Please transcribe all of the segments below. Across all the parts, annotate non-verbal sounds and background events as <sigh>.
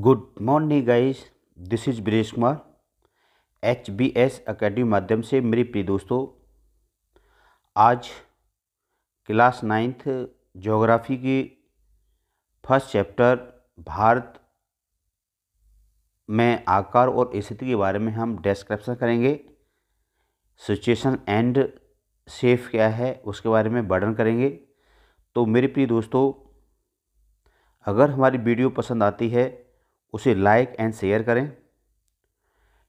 good morning guys this is Bresh Kumar H B S academy माध्यम से मेरे प्रिय दोस्तों आज क्लास नाइन्थ जोग्राफ़ी के फर्स्ट चैप्टर भारत में आकार और स्थिति के बारे में हम डिस्क्रिप्शन करेंगे सिचुएशन एंड सेफ क्या है उसके बारे में वर्णन करेंगे तो मेरे प्रिय दोस्तों अगर हमारी वीडियो पसंद आती है उसे लाइक एंड शेयर करें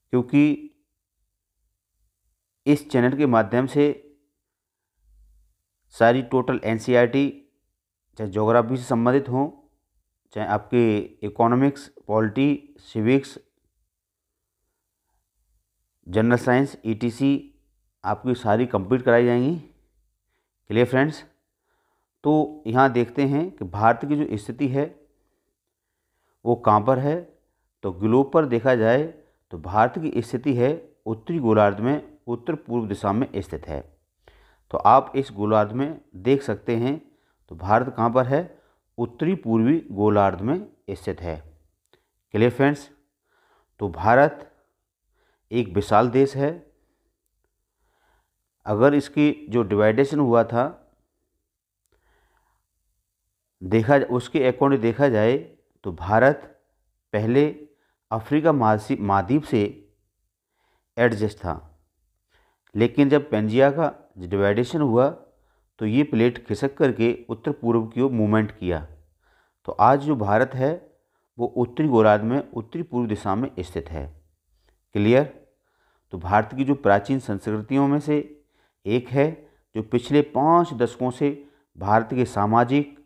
क्योंकि इस चैनल के माध्यम से सारी टोटल एन चाहे जोग्राफी से संबंधित हों चाहे आपके economics polity civics general science etc e आपकी सारी कंप्लीट कराई जाएंगी क्लियर फ्रेंड्स तो यहाँ देखते हैं कि भारत की जो स्थिति है वो कहाँ पर है तो ग्लोब पर देखा जाए तो भारत की स्थिति है उत्तरी गोलार्ध में उत्तर पूर्व दिशा में स्थित है तो आप इस गोलार्ध में देख सकते हैं तो भारत कहाँ पर है उत्तरी पूर्वी गोलार्ध में स्थित है क्लियर फ्रेंड्स तो भारत एक विशाल देश है अगर इसकी जो डिवाइडेशन हुआ था देखा उसके अकॉर्डिंग देखा जाए तो भारत पहले अफ्रीका महासी महाद्वीप से एडजस्ट था लेकिन जब पेंजिया का डिवाइडेशन हुआ तो ये प्लेट खिसक करके उत्तर पूर्व की ओर मूवमेंट किया तो आज जो भारत है वो उत्तरी गोलार्ध में उत्तरी पूर्व दिशा में स्थित है क्लियर तो भारत की जो प्राचीन संस्कृतियों में से एक है जो पिछले पाँच दशकों से भारत के सामाजिक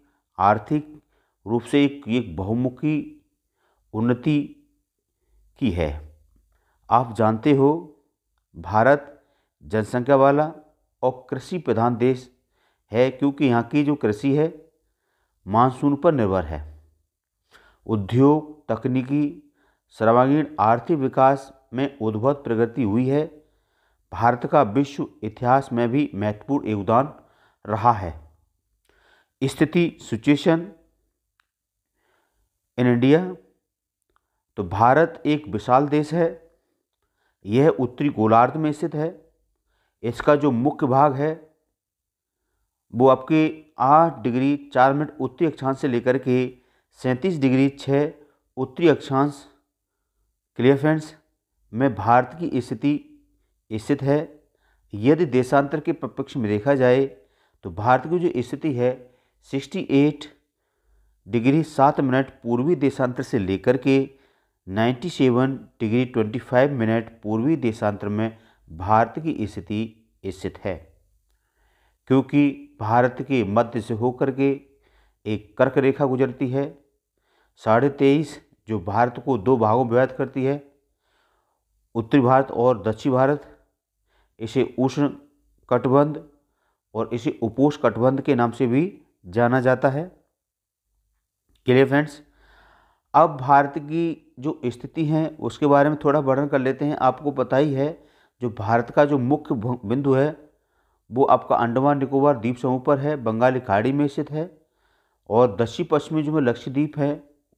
आर्थिक रूप से एक एक बहुमुखी उन्नति की है आप जानते हो भारत जनसंख्या वाला और कृषि प्रधान देश है क्योंकि यहाँ की जो कृषि है मानसून पर निर्भर है उद्योग तकनीकी सर्वांगीण आर्थिक विकास में उद्भुत प्रगति हुई है भारत का विश्व इतिहास में भी महत्वपूर्ण योगदान रहा है स्थिति सिचुएशन इन इंडिया तो भारत एक विशाल देश है यह उत्तरी गोलार्ध में स्थित है इसका जो मुख्य भाग है वो आपके आठ डिग्री चार मिनट उत्तरी अक्षांश से लेकर के सैंतीस डिग्री छः उत्तरी अक्षांश क्लियर फ्रेंड्स में भारत की स्थिति स्थित है यदि देशांतर के प्रपक्ष में देखा जाए तो भारत की जो स्थिति है सिक्सटी एट डिग्री सात मिनट पूर्वी देशांतर से लेकर के 97 डिग्री 25 मिनट पूर्वी देशांतर में भारत की स्थिति स्थित है क्योंकि भारत के मध्य से होकर के एक कर्क रेखा गुजरती है साढ़े तेईस जो भारत को दो भागों में विभाजित करती है उत्तरी भारत और दक्षिण भारत इसे उष्ण कटबंध और इसे उपोष कटबंध के नाम से भी जाना जाता है क्लियर फ्रेंड्स अब भारत की जो स्थिति है उसके बारे में थोड़ा वर्णन कर लेते हैं आपको पता ही है जो भारत का जो मुख्य बिंदु है वो आपका अंडमान निकोबार द्वीप समूह पर है बंगाली खाड़ी में स्थित है और दक्षिण पश्चिमी जो लक्षद्वीप है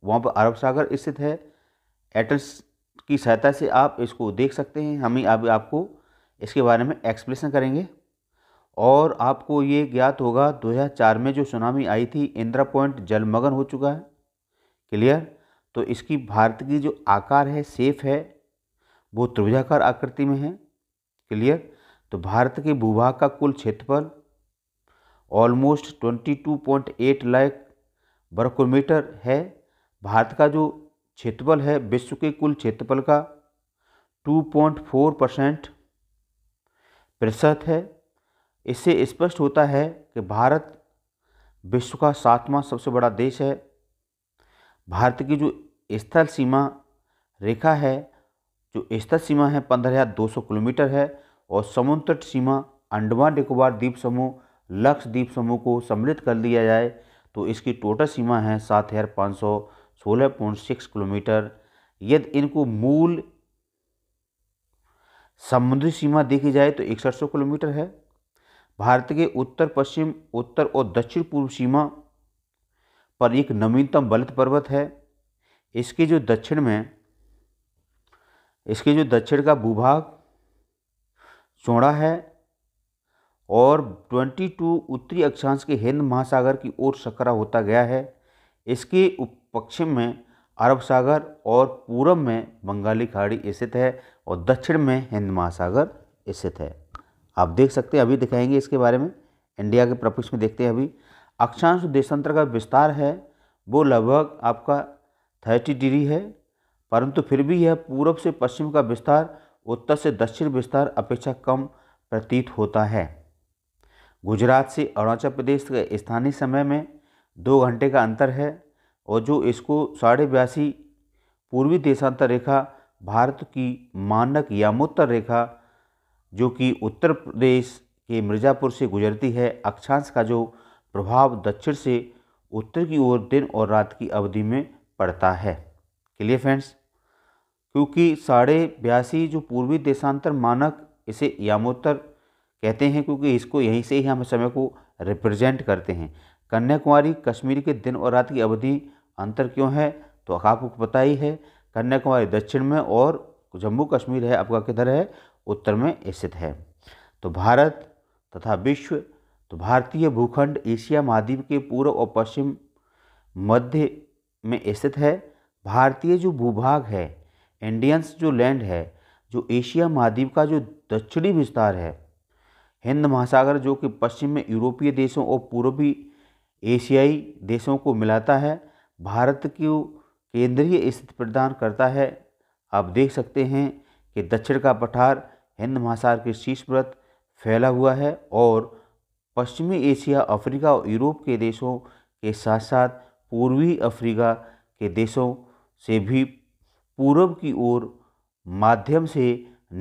वहाँ पर अरब सागर स्थित है एटल्स की सहायता से आप इसको देख सकते हैं हम ही अभी आपको इसके बारे में एक्सप्लेसन करेंगे और आपको ये ज्ञात होगा 2004 में जो सुनामी आई थी इंदिरा पॉइंट जलमग्न हो चुका है क्लियर तो इसकी भारत की जो आकार है सेफ है वो त्रिभुजाकार आकृति में है क्लियर तो भारत के भूभाग का कुल क्षेत्रफल ऑलमोस्ट 22.8 लाख वर्ग किलोमीटर है भारत का जो क्षेत्रफल है विश्व के कुल क्षेत्रफल का 2.4 परसेंट प्रतिशत है इससे स्पष्ट होता है कि भारत विश्व का सातवां सबसे बड़ा देश है भारत की जो स्थल सीमा रेखा है जो स्थल सीमा है पंद्रह हज़ार दो सौ किलोमीटर है और समुद्र तट सीमा अंडमान निकोबार द्वीप समूह लक्षद्वीप समूह को सम्मिलित कर लिया जाए तो इसकी टोटल सीमा है सात हज़ार पाँच सौ सोलह पॉइंट सिक्स किलोमीटर यदि इनको मूल समुद्री सीमा देखी जाए तो इकसठ सौ किलोमीटर है भारत के उत्तर पश्चिम उत्तर और दक्षिण पूर्व सीमा पर एक नवीनतम बलित पर्वत है इसके जो दक्षिण में इसके जो दक्षिण का भूभाग चौड़ा है और 22 उत्तरी अक्षांश के हिंद महासागर की ओर सकरा होता गया है इसके पश्चिम में अरब सागर और पूर्व में बंगाली खाड़ी स्थित है और दक्षिण में हिंद महासागर स्थित है आप देख सकते हैं अभी दिखाएंगे इसके बारे में इंडिया के प्रपक्ष में देखते हैं अभी अक्षांश देशांतर का विस्तार है वो लगभग आपका थर्टी डिग्री है परंतु फिर भी यह पूर्व से पश्चिम का विस्तार उत्तर से दक्षिण विस्तार अपेक्षा कम प्रतीत होता है गुजरात से अरुणाचल प्रदेश के स्थानीय समय में दो घंटे का अंतर है और जो इसको साढ़े बयासी पूर्वी देशांतर रेखा भारत की मानक यामोत्तर रेखा जो कि उत्तर प्रदेश के मिर्ज़ापुर से गुजरती है अक्षांश का जो प्रभाव दक्षिण से उत्तर की ओर दिन और रात की अवधि में पड़ता है क्लियर फ्रेंड्स क्योंकि साढ़े बयासी जो पूर्वी देशांतर मानक इसे यामोत्तर कहते हैं क्योंकि इसको यहीं से ही हम समय को रिप्रेजेंट करते हैं कन्याकुमारी कश्मीर के दिन और रात की अवधि अंतर क्यों है तो आपको पता ही है कन्याकुमारी दक्षिण में और जम्मू कश्मीर है आपका किधर है उत्तर में स्थित है तो भारत तथा विश्व तो भारतीय भूखंड एशिया महाद्वीप के पूर्व और पश्चिम मध्य में स्थित है भारतीय जो भूभाग है इंडियंस जो लैंड है जो एशिया महाद्वीप का जो दक्षिणी विस्तार है हिंद महासागर जो कि पश्चिम में यूरोपीय देशों और पूर्वी एशियाई देशों को मिलाता है भारत को केंद्रीय स्थिति प्रदान करता है आप देख सकते हैं कि दक्षिण का पठार हिंद महासागर के शीर्ष व्रत फैला हुआ है और पश्चिमी एशिया अफ्रीका और यूरोप के देशों के साथ साथ पूर्वी अफ्रीका के देशों से भी पूर्व की ओर माध्यम से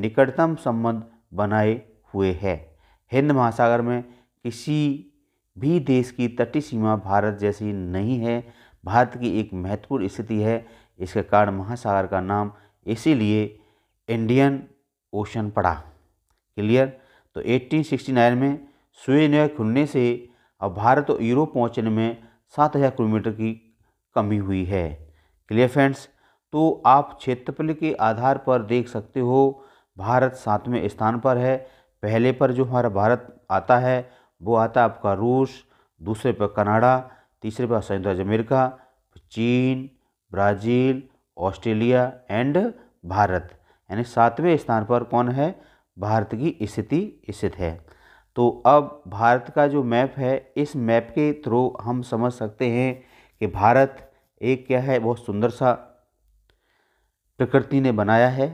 निकटतम संबंध बनाए हुए है हिंद महासागर में किसी भी देश की तटीय सीमा भारत जैसी नहीं है भारत की एक महत्वपूर्ण स्थिति है इसके कारण महासागर का नाम इसीलिए इंडियन ओशन पड़ा क्लियर तो 1869 में सुएज नहर खुलने से अब भारत और यूरोप पहुंचने में 7000 किलोमीटर की कमी हुई है क्लियर फ्रेंड्स तो आप क्षेत्रफल के आधार पर देख सकते हो भारत सातवें स्थान पर है पहले पर जो हमारा भारत आता है वो आता है आपका रूस दूसरे पर कनाडा तीसरे पर संयुक्त राज्य अमेरिका चीन ब्राज़ील ऑस्ट्रेलिया एंड भारत यानी सातवें स्थान पर कौन है भारत की स्थिति स्थित है तो अब भारत का जो मैप है इस मैप के थ्रू हम समझ सकते हैं कि भारत एक क्या है बहुत सुंदर सा प्रकृति ने बनाया है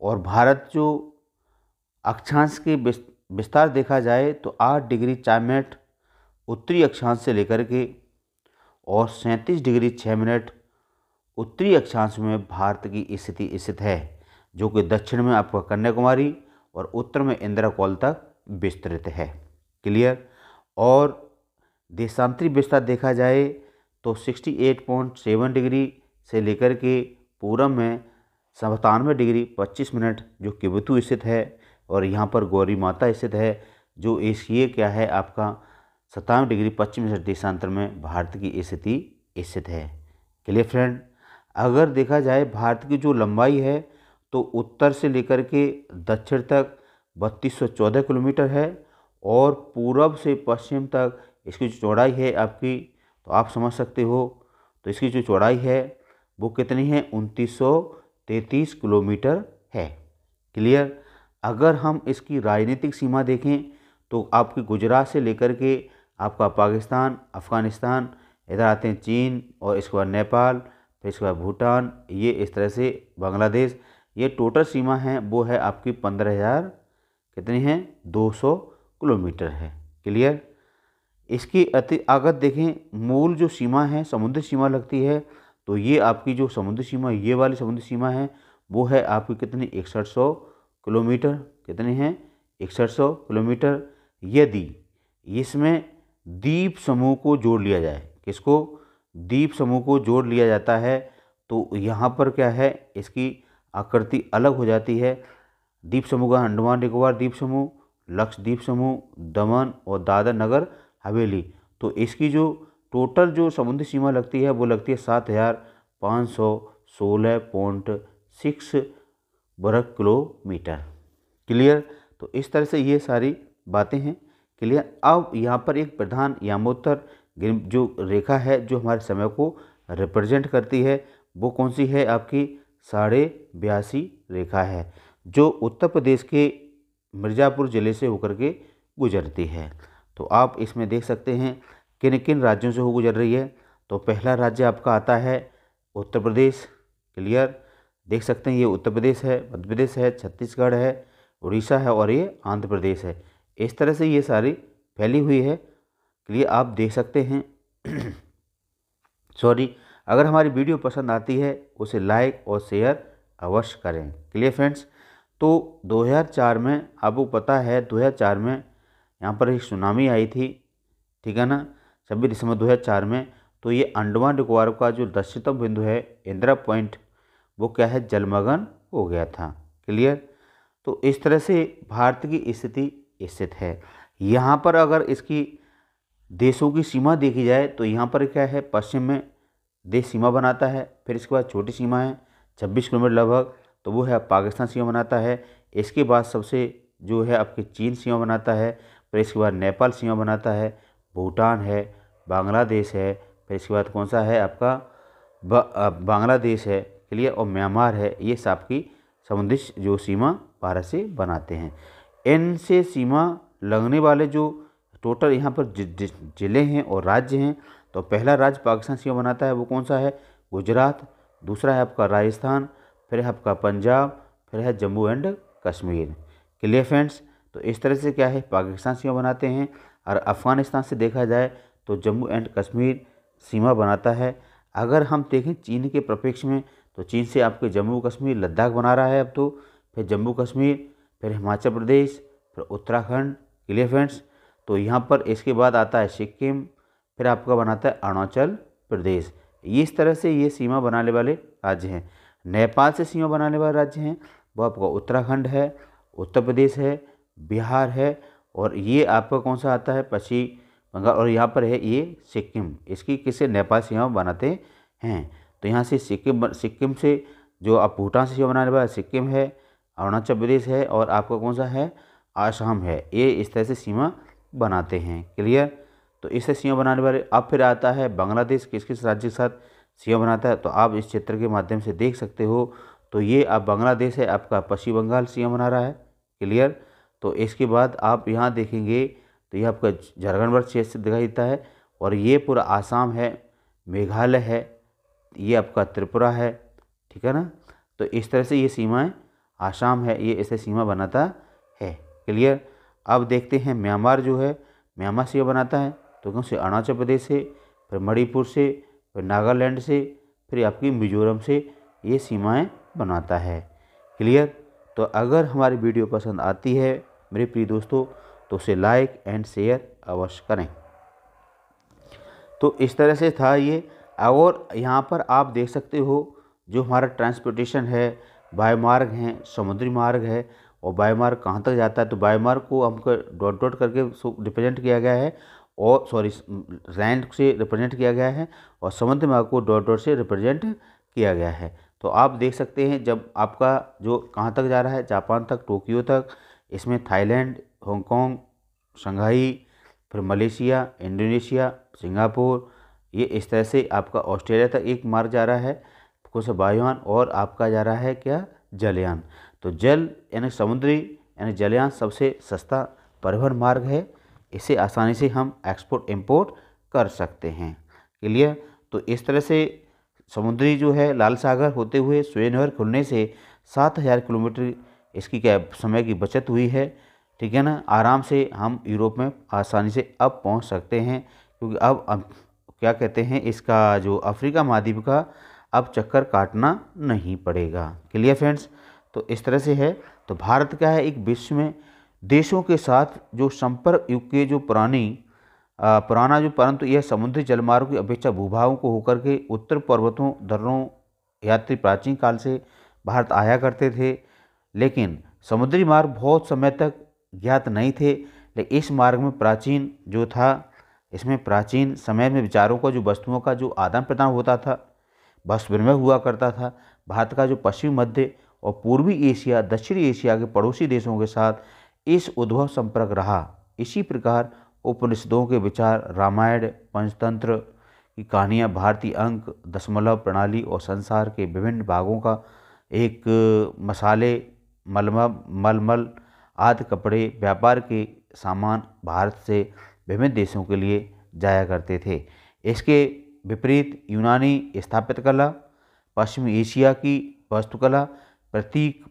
और भारत जो अक्षांश के विस्तार देखा जाए तो आठ डिग्री चार मिनट उत्तरी अक्षांश से लेकर के और सैंतीस डिग्री छः मिनट उत्तरी अक्षांश में भारत की स्थिति स्थित है जो कि दक्षिण में आपका कन्याकुमारी और उत्तर में इंदिराकॉल तक विस्तृत है क्लियर और देशांतरी विस्तार देखा जाए तो 68.7 डिग्री से लेकर के पूरब में सतानवे डिग्री 25 मिनट जो किबतु स्थित है और यहाँ पर गौरी माता स्थित है जो एशिया क्या है आपका सतानवे डिग्री पच्चीस मिनट देशांतर में भारत की स्थिति स्थित है क्लियर फ्रेंड अगर देखा जाए भारत की जो लंबाई है तो उत्तर से लेकर के दक्षिण तक बत्तीस किलोमीटर है और पूरब से पश्चिम तक इसकी जो चौड़ाई है आपकी तो आप समझ सकते हो तो इसकी जो चौड़ाई है वो कितनी है उनतीस किलोमीटर है क्लियर अगर हम इसकी राजनीतिक सीमा देखें तो आपकी गुजरात से लेकर के आपका पाकिस्तान अफ़गानिस्तान इधर आते हैं चीन और इसके बाद नेपाल फिर इसके बाद भूटान ये इस तरह से बांग्लादेश ये टोटल सीमा है वो है आपकी पंद्रह हज़ार कितनी है दो सौ किलोमीटर है क्लियर इसकी अति अगर देखें मूल जो सीमा है समुद्री सीमा लगती है तो ये आपकी जो समुद्री सीमा ये वाली समुद्री सीमा है वो है आपकी कितनी इकसठ सौ किलोमीटर कितनी है इकसठ सौ किलोमीटर यदि इसमें द्वीप समूह को जोड़ लिया जाए किसको द्वीप समूह को जोड़ लिया जाता है तो यहाँ पर क्या है इसकी आकृति अलग हो जाती है द्वीप समूह का अंडमान निकोबार द्वीप समूह लक्षद्वीप समूह दमन और दादर नगर हवेली तो इसकी जो टोटल जो समुद्री सीमा लगती है वो लगती है सात हज़ार पाँच सौ सोलह पॉइंट सिक्स वर्ग किलोमीटर क्लियर तो इस तरह से ये सारी बातें हैं क्लियर अब यहाँ पर एक प्रधान यामोत्तर जो रेखा है जो हमारे समय को रिप्रेजेंट करती है वो कौन सी है आपकी साढ़े बयासी रेखा है जो उत्तर प्रदेश के मिर्ज़ापुर ज़िले से होकर के गुजरती है तो आप इसमें देख सकते हैं किन किन राज्यों से हो गुजर रही है तो पहला राज्य आपका आता है उत्तर प्रदेश क्लियर देख सकते हैं ये उत्तर प्रदेश है मध्य प्रदेश है छत्तीसगढ़ है उड़ीसा है और ये आंध्र प्रदेश है इस तरह से ये सारी फैली हुई है क्लियर आप देख सकते हैं <clears throat> सॉरी अगर हमारी वीडियो पसंद आती है उसे लाइक और शेयर अवश्य करें क्लियर फ्रेंड्स तो 2004 में आपको पता है 2004 में यहाँ पर एक सुनामी आई थी ठीक है ना छब्बीस दिसंबर 2004 में तो ये अंडमान निकोबार का जो दृश्यतम बिंदु है इंदिरा पॉइंट वो क्या है जलमग्न हो गया था क्लियर तो इस तरह से भारत की स्थिति स्थित है यहाँ पर अगर इसकी देशों की सीमा देखी जाए तो यहाँ पर क्या है पश्चिम में देश सीमा बनाता है फिर इसके बाद छोटी सीमा है छब्बीस किलोमीटर लगभग तो वो है पाकिस्तान सीमा बनाता है इसके बाद सबसे जो है आपके चीन सीमा बनाता है फिर इसके बाद नेपाल सीमा बनाता है भूटान है बांग्लादेश है फिर इसके बाद कौन सा है आपका बांग्लादेश है क्लियर और म्यांमार है ये सबकी समुद्री जो सीमा भारत से बनाते हैं इन से सीमा लगने वाले जो टोटल यहाँ पर जिले हैं और राज्य हैं तो पहला राज्य पाकिस्तान सीमा बनाता है वो कौन सा है गुजरात दूसरा है आपका राजस्थान फिर है आपका पंजाब फिर है Jammu and Kashmir clear friends तो इस तरह से क्या है पाकिस्तान सीमा बनाते हैं और अफ़गानिस्तान से देखा जाए तो जम्मू एंड कश्मीर सीमा बनाता है अगर हम देखें चीन के प्रपेक्ष में तो चीन से आपके जम्मू कश्मीर लद्दाख बना रहा है अब तो फिर जम्मू कश्मीर फिर हिमाचल प्रदेश फिर उत्तराखंड क्लियर फ्रेंड्स तो यहाँ पर इसके बाद आता है सिक्किम फिर आपका बनाता है अरुणाचल प्रदेश इस तरह से ये सीमा बनाने वाले राज्य हैं नेपाल से सीमा बनाने वाले राज्य हैं वो आपका उत्तराखंड है उत्तर प्रदेश है बिहार है और ये आपका कौन सा आता है पश्चिम बंगाल और यहाँ पर है ये सिक्किम इसकी किसे नेपाल सीमा बनाते हैं तो यहाँ से सिक्किम सिक्किम से जो आप भूटान से सीमा बनाने वाला सिक्किम है अरुणाचल प्रदेश है और आपका कौन सा है आसाम है ये इस तरह से सीमा बनाते हैं क्लियर तो इसे सीमा बनाने वाले अब फिर आता है बांग्लादेश किस किस राज्य के साथ सीमा बनाता है तो आप इस चित्र के माध्यम से देख सकते हो तो ये आप बांग्लादेश है आपका पश्चिम बंगाल सीमा बना रहा है क्लियर तो इसके बाद आप यहाँ देखेंगे तो ये आपका झारखंड वर्ष क्षेत्र दिखाई देता है और ये पूरा आसाम है मेघालय है ये आपका त्रिपुरा है ठीक है ना तो इस तरह से ये सीमाएं आसाम है ये इसे सीमा बनाता है क्लियर अब देखते हैं म्यांमार जो है म्यांमार सीमा बनाता है तो क्यों से अरुणाचल प्रदेश से फिर मणिपुर से फिर नागालैंड से फिर आपकी मिजोरम से ये सीमाएं बनाता है क्लियर तो अगर हमारी वीडियो पसंद आती है मेरे प्रिय दोस्तों तो उसे लाइक एंड शेयर अवश्य करें तो इस तरह से था ये और यहाँ पर आप देख सकते हो जो हमारा ट्रांसपोर्टेशन है बायोमार्ग हैं समुद्री मार्ग है और बायोमार्ग कहाँ तक जाता है तो बायोमार्ग को हमको डॉट डॉट करके रिप्रेजेंट किया गया है और सॉरी लैंड से रिप्रेजेंट किया गया है और समुद्र मार्ग को डॉट डॉट से रिप्रेजेंट किया गया है तो आप देख सकते हैं जब आपका जो कहाँ तक जा रहा है जापान तक टोक्यो तक इसमें थाईलैंड हांगकॉन्ग शंघाई फिर मलेशिया इंडोनेशिया सिंगापुर ये इस तरह से आपका ऑस्ट्रेलिया तक एक मार्ग जा रहा है कुछ वायुयान और आपका जा रहा है क्या जलयान तो जल यानी समुद्री यानी जलयान सबसे सस्ता परिवहन मार्ग है इसे आसानी से हम एक्सपोर्ट इम्पोर्ट कर सकते हैं क्लियर तो इस तरह से समुद्री जो है लाल सागर होते हुए सोयनहर खुलने से सात हज़ार किलोमीटर इसकी क्या समय की बचत हुई है ठीक है ना आराम से हम यूरोप में आसानी से अब पहुंच सकते हैं क्योंकि अब अब क्या कहते हैं इसका जो अफ्रीका महाद्वीप का अब चक्कर काटना नहीं पड़ेगा क्लियर फ्रेंड्स तो इस तरह से है तो भारत क्या है एक विश्व में देशों के साथ जो संपर्क युग के जो पुरानी पुराना जो परंतु यह समुद्री जलमार्ग की अपेक्षा भूभावों को होकर के उत्तर पर्वतों धरणों यात्री प्राचीन काल से भारत आया करते थे लेकिन समुद्री मार्ग बहुत समय तक ज्ञात नहीं थे लेकिन इस मार्ग में प्राचीन जो था इसमें प्राचीन समय में विचारों का जो वस्तुओं का जो आदान प्रदान होता था बस विनिमय हुआ करता था भारत का जो पश्चिमी मध्य और पूर्वी एशिया दक्षिणी एशिया के पड़ोसी देशों के साथ इस उद्भव संपर्क रहा इसी प्रकार उपनिषदों के विचार रामायण पंचतंत्र की कहानियाँ भारतीय अंक दशमलव प्रणाली और संसार के विभिन्न भागों का एक मसाले मलम मलमल आदि कपड़े व्यापार के सामान भारत से विभिन्न देशों के लिए जाया करते थे इसके विपरीत यूनानी स्थापित कला पश्चिमी एशिया की वास्तुकला प्रतीक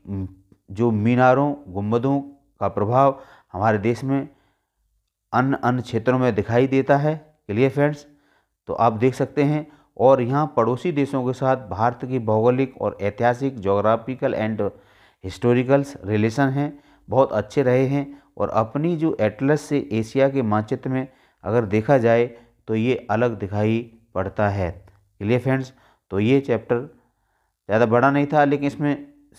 जो मीनारों गुम्बदों का प्रभाव हमारे देश में अन्य अन्य क्षेत्रों में दिखाई देता है क्लियर फ्रेंड्स तो आप देख सकते हैं और यहाँ पड़ोसी देशों के साथ भारत की भौगोलिक और ऐतिहासिक जोग्राफिकल एंड हिस्टोरिकल्स रिलेशन हैं बहुत अच्छे रहे हैं और अपनी जो एटलस से एशिया के मानचित्र में अगर देखा जाए तो ये अलग दिखाई पड़ता है क्लियर फ्रेंड्स तो ये चैप्टर ज़्यादा बड़ा नहीं था लेकिन इसमें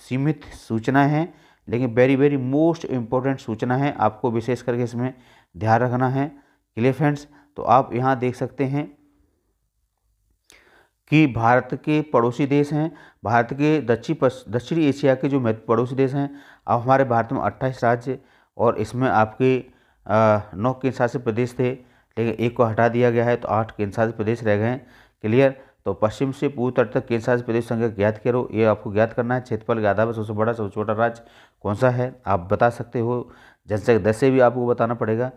सीमित सूचना है लेकिन वेरी वेरी मोस्ट इम्पोर्टेंट सूचना है आपको विशेष करके इसमें ध्यान रखना है क्लियर फ्रेंड्स तो आप यहाँ देख सकते हैं कि भारत के पड़ोसी देश हैं भारत के दक्षिण दक्षिणी एशिया के जो पड़ोसी देश हैं अब हमारे भारत में अट्ठाईस राज्य और इसमें आपके नौ केंद्र शासित प्रदेश थे लेकिन एक को हटा दिया गया है तो आठ केंद्र शासित प्रदेश रह गए क्लियर तो पश्चिम से पूर्व तट तक केंद्र शासित प्रदेश संख्या ज्ञात करो ये आपको ज्ञात करना है क्षेत्रफल ज्यादा सबसे बड़ा सबसे छोटा राज्य कौन सा है आप बता सकते हो जनसंख्या दस से भी आपको बताना पड़ेगा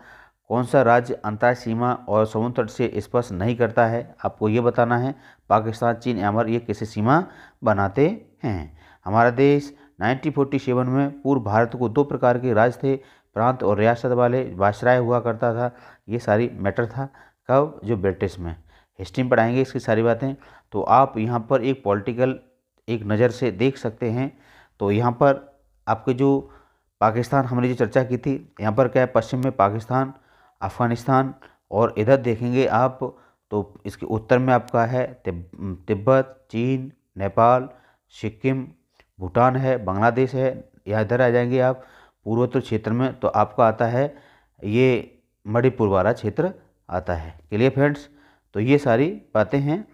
कौन सा राज्य अंतर सीमा और समुद्र तट से स्पर्श नहीं करता है आपको ये बताना है पाकिस्तान चीन अमर ये कैसे सीमा बनाते हैं हमारा देश 1947 में पूर्व भारत को दो प्रकार के राज्य थे प्रांत और रियासत वाले वाशराय हुआ करता था ये सारी मैटर था कब जो ब्रिटिश में हिस्ट्री में पढ़ाएंगे इसकी सारी बातें तो आप यहाँ पर एक पॉलिटिकल एक नज़र से देख सकते हैं तो यहाँ पर आपके जो पाकिस्तान हमने जो चर्चा की थी यहाँ पर क्या है पश्चिम में पाकिस्तान अफ़गानिस्तान और इधर देखेंगे आप तो इसके उत्तर में आपका है तिब्बत चीन नेपाल सिक्किम भूटान है बांग्लादेश है या इधर आ जाएंगे आप पूर्वोत्तर क्षेत्र में तो आपका आता है ये मणिपुर वाला क्षेत्र आता है क्लियर फ्रेंड्स तो ये सारी बातें हैं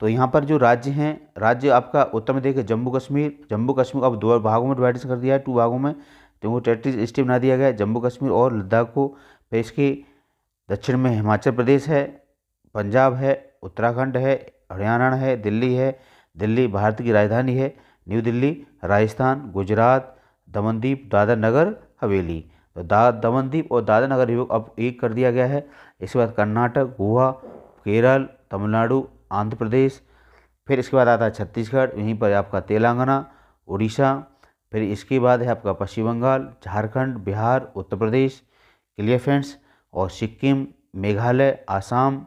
तो यहाँ पर जो राज्य हैं राज्य आपका उत्तर में देखिए जम्मू कश्मीर जम्मू कश्मीर अब दो भागों में डिवाइड कर दिया है टू भागों में जम्मू टेरेटरी स्टेट बना दिया गया जम्मू कश्मीर और लद्दाख को फिर तो इसके दक्षिण में हिमाचल प्रदेश है पंजाब है उत्तराखंड है हरियाणा है दिल्ली है दिल्ली भारत की राजधानी है न्यू दिल्ली राजस्थान गुजरात दमनदीप दादर नगर हवेली तो दा दमनदीप और दादर नगर अब एक कर दिया गया है इसके बाद कर्नाटक गोवा केरल तमिलनाडु आंध्र प्रदेश फिर इसके बाद आता है छत्तीसगढ़ यहीं पर आपका तेलंगाना उड़ीसा फिर इसके बाद है आपका पश्चिम बंगाल झारखंड बिहार उत्तर प्रदेश क्लियर फ्रेंड्स और सिक्किम मेघालय आसाम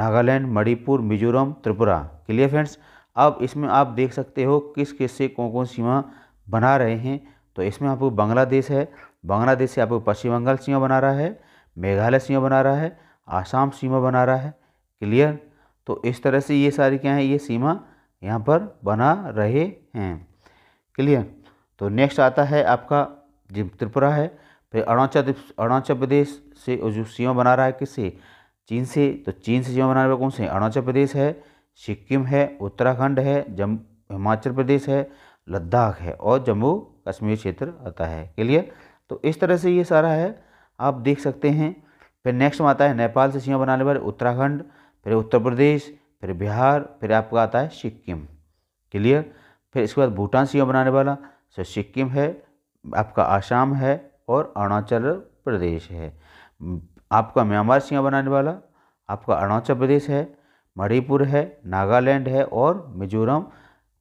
नागालैंड मणिपुर मिजोरम त्रिपुरा क्लियर फ्रेंड्स अब इसमें आप देख सकते हो किस किस से कौन कौन सीमा बना रहे हैं तो इसमें आपको बांग्लादेश है बांग्लादेश से आपको पश्चिम बंगाल सीमा बना रहा है मेघालय सीमा बना रहा है आसाम सीमा बना रहा है क्लियर तो इस तरह से ये सारी क्या है ये सीमा यहाँ पर बना रहे हैं क्लियर तो नेक्स्ट आता है आपका जिम त्रिपुरा है फिर अरुणाचल अरुणाचल प्रदेश से जो सीमा बना रहा है किससे चीन से तो चीन से सीमा बना रहा है कौन से अरुणाचल प्रदेश है सिक्किम है उत्तराखंड है जम हिमाचल प्रदेश है लद्दाख है और जम्मू कश्मीर क्षेत्र आता है क्लियर तो इस तरह से ये सारा है आप देख सकते हैं फिर नेक्स्ट में आता है नेपाल से सीमा बनाने वाले उत्तराखंड फिर उत्तर प्रदेश फिर बिहार फिर आपका आता है सिक्किम क्लियर फिर इसके बाद भूटान सीमा बनाने वाला सर सिक्किम है आपका आसाम है और अरुणाचल प्रदेश है आपका म्यांमार सीमा बनाने वाला आपका अरुणाचल प्रदेश है मणिपुर है नागालैंड है और मिजोरम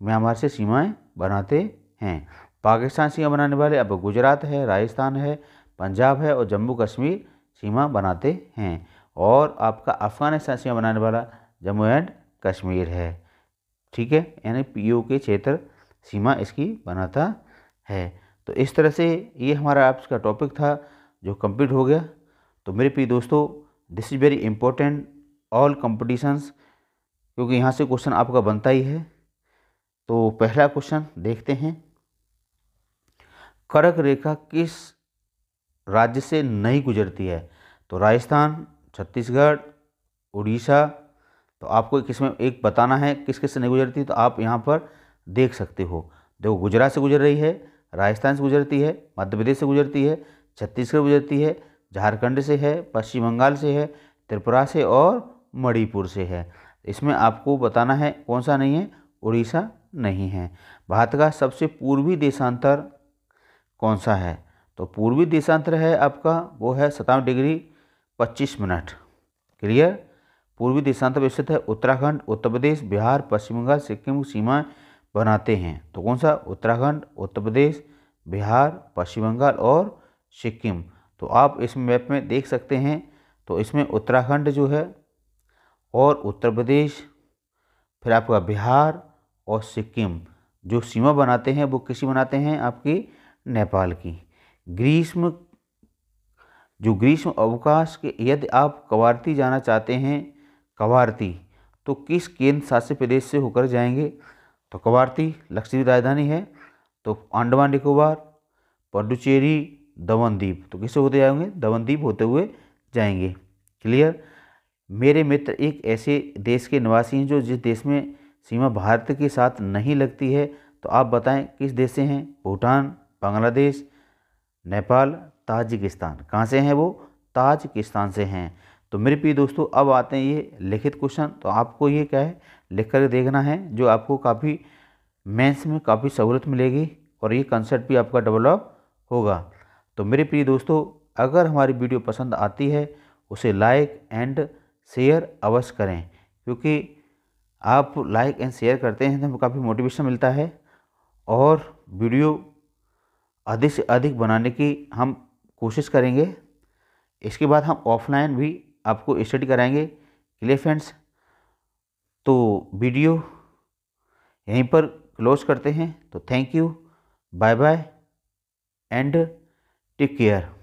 म्यांमार से सीमाएं बनाते हैं पाकिस्तान सीमा बनाने वाले अब गुजरात है राजस्थान है पंजाब है और जम्मू कश्मीर सीमा बनाते हैं और आपका अफगानिस्तान सीमा बनाने वाला जम्मू एंड कश्मीर है ठीक है यानी पीओ के क्षेत्र सीमा इसकी बनाता है तो इस तरह से ये हमारा आपका का टॉपिक था जो कंप्लीट हो गया तो मेरे प्रिय दोस्तों this is very important all competitions क्योंकि यहाँ से क्वेश्चन आपका बनता ही है तो पहला क्वेश्चन देखते हैं कर्क रेखा किस राज्य से नहीं गुजरती है तो राजस्थान छत्तीसगढ़ उड़ीसा तो आपको किसमें एक बताना है किस किस से नहीं गुजरती तो आप यहाँ पर देख सकते हो देखो गुजरात से गुजर रही है राजस्थान से गुजरती है मध्य प्रदेश से गुजरती है छत्तीसगढ़ गुजरती है झारखंड से है पश्चिम बंगाल से है त्रिपुरा से और मणिपुर से है इसमें आपको बताना है कौन सा नहीं है उड़ीसा नहीं है भारत का सबसे पूर्वी देशांतर कौन सा है तो पूर्वी देशांतर है आपका वो है सतावन डिग्री 25 मिनट क्लियर पूर्वी देशांत स्थित है उत्तराखंड उत्तर प्रदेश बिहार पश्चिम बंगाल सिक्किम की बनाते हैं तो कौन सा उत्तराखंड उत्तर प्रदेश बिहार पश्चिम बंगाल और सिक्किम तो आप इस मैप में देख सकते हैं तो इसमें उत्तराखंड जो है और उत्तर प्रदेश फिर आपका बिहार और सिक्किम जो सीमा बनाते हैं वो किसी बनाते हैं आपकी नेपाल की ग्रीष्म जो ग्रीष्म अवकाश के यदि आप कवारती जाना चाहते हैं कवारती तो किस केंद्र शासित प्रदेश से होकर जाएंगे तो कवारती लक्षद्वीप राजधानी है तो अंडमान निकोबार पंडुचेरी दमनदीप तो किसे होते जाएंगे दमनदीप होते हुए जाएंगे क्लियर मेरे मित्र एक ऐसे देश के निवासी हैं जो जिस देश में सीमा भारत के साथ नहीं लगती है तो आप बताएं किस देश से हैं भूटान बांग्लादेश नेपाल ताजिकिस्तान कहाँ से हैं वो ताजिकिस्तान से हैं तो मेरे प्रिय दोस्तों अब आते हैं ये लिखित क्वेश्चन तो आपको ये क्या है लिख कर देखना है जो आपको काफ़ी मेंस में काफ़ी सहूलत मिलेगी और ये कंसेप्ट भी आपका डेवलप होगा तो मेरे प्रिय दोस्तों अगर हमारी वीडियो पसंद आती है उसे लाइक एंड शेयर अवश्य करें क्योंकि आप लाइक एंड शेयर करते हैं तो हमें काफ़ी मोटिवेशन मिलता है और वीडियो अधिक से अधिक बनाने की हम कोशिश करेंगे इसके बाद हम ऑफलाइन भी आपको स्टडी कराएंगे क्लियर फ्रेंड्स तो वीडियो यहीं पर क्लोज करते हैं तो thank you bye bye and take care